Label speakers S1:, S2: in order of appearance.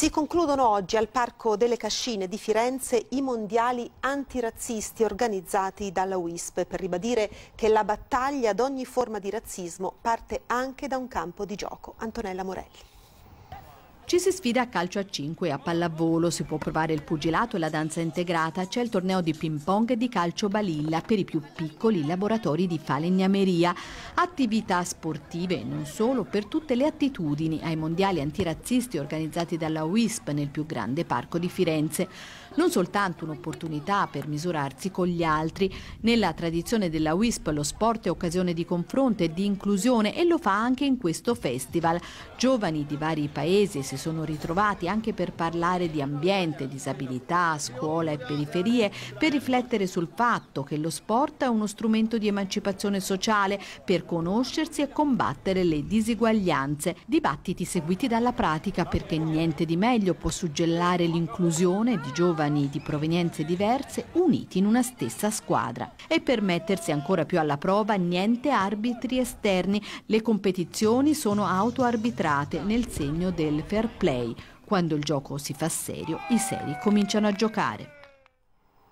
S1: Si concludono oggi al Parco delle Cascine di Firenze i mondiali antirazzisti organizzati dalla WISP per ribadire che la battaglia ad ogni forma di razzismo parte anche da un campo di gioco. Antonella Morelli.
S2: Ci si sfida a calcio a 5, e a pallavolo, si può provare il pugilato e la danza integrata, c'è il torneo di ping pong e di calcio balilla per i più piccoli laboratori di falegnameria, attività sportive e non solo per tutte le attitudini ai mondiali antirazzisti organizzati dalla WISP nel più grande parco di Firenze. Non soltanto un'opportunità per misurarsi con gli altri, nella tradizione della WISP lo sport è occasione di confronto e di inclusione e lo fa anche in questo festival. Giovani di vari paesi si sono ritrovati anche per parlare di ambiente, disabilità, scuola e periferie, per riflettere sul fatto che lo sport è uno strumento di emancipazione sociale per conoscersi e combattere le disuguaglianze. Dibattiti seguiti dalla pratica perché niente di meglio può suggellare l'inclusione di giovani di provenienze diverse uniti in una stessa squadra e per mettersi ancora più alla prova niente arbitri esterni. Le competizioni sono autoarbitrate nel segno del fair play. Quando il gioco si fa serio, i seri cominciano a giocare.